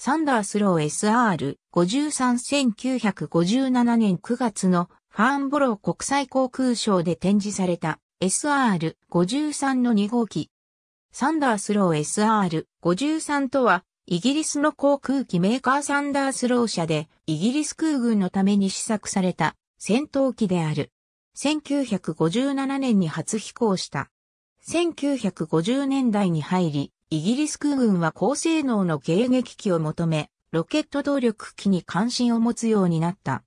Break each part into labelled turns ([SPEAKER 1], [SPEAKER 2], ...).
[SPEAKER 1] サンダースロー SR53-1957
[SPEAKER 2] 年9月のファーンボロー国際航空ショーで展示された SR53 の2号機。サンダースロー SR53 とはイギリスの航空機メーカーサンダースロー社でイギリス空軍のために試作された戦闘機である。1957年に初飛行した。1950年代に入り、イギリス空軍は高性能の迎撃機を求め、ロケット動力機に関心を持つようになった。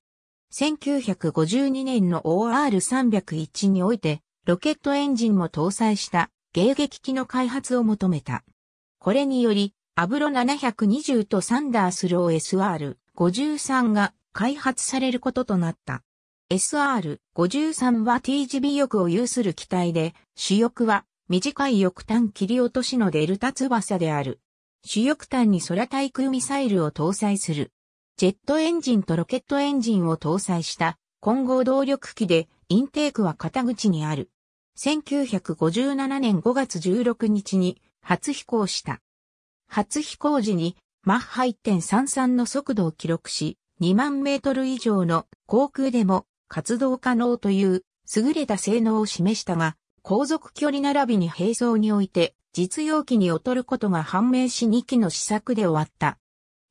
[SPEAKER 2] 1952年の OR301 において、ロケットエンジンも搭載した迎撃機の開発を求めた。これにより、アブロ720とサンダースロー SR53 が開発されることとなった。SR53 は TGB 翼を有する機体で、主翼は短い翼端切り落としのデルタ翼である。主翼端に空対空ミサイルを搭載する。ジェットエンジンとロケットエンジンを搭載した混合動力機で、インテークは肩口にある。1957年5月16日に初飛行した。初飛行時にマッハ1.33の速度を記録し、2万メートル以上の航空でも活動可能という優れた性能を示したが、航続距離並びに並走において、実用機に劣ることが判明し2機の試作で終わった。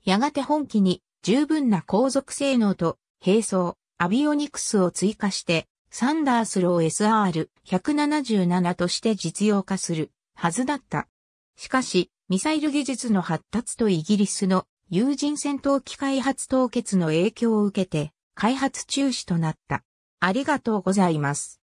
[SPEAKER 2] やがて本機に十分な航続性能と並走、アビオニクスを追加して、サンダースロー SR177 として実用化するはずだった。しかし、ミサイル技術の発達とイギリスの有人戦闘機開発凍結の影響を受けて、
[SPEAKER 1] 開発中止となった。ありがとうございます。